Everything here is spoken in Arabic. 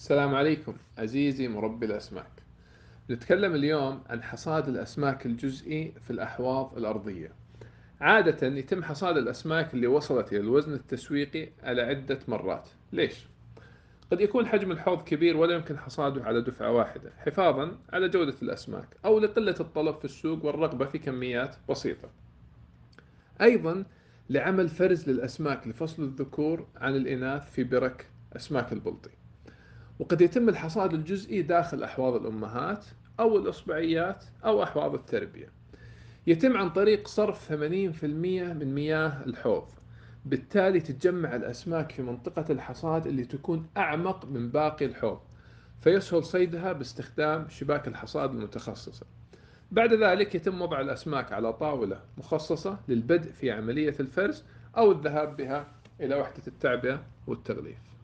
السلام عليكم عزيزي مربي الأسماك نتكلم اليوم عن حصاد الأسماك الجزئي في الأحواض الأرضية عادة يتم حصاد الأسماك اللي وصلت إلى الوزن التسويقي على عدة مرات ليش؟ قد يكون حجم الحوض كبير ولا يمكن حصاده على دفعة واحدة حفاظا على جودة الأسماك أو لقلة الطلب في السوق والرغبة في كميات بسيطة أيضا لعمل فرز للأسماك لفصل الذكور عن الإناث في برك أسماك البلطي وقد يتم الحصاد الجزئي داخل أحواض الأمهات أو الإصبعيات أو أحواض التربية يتم عن طريق صرف 80% من مياه الحوض بالتالي تتجمع الأسماك في منطقة الحصاد اللي تكون أعمق من باقي الحوض فيسهل صيدها باستخدام شباك الحصاد المتخصصة بعد ذلك يتم وضع الأسماك على طاولة مخصصة للبدء في عملية الفرز أو الذهاب بها إلى وحدة التعبئة والتغليف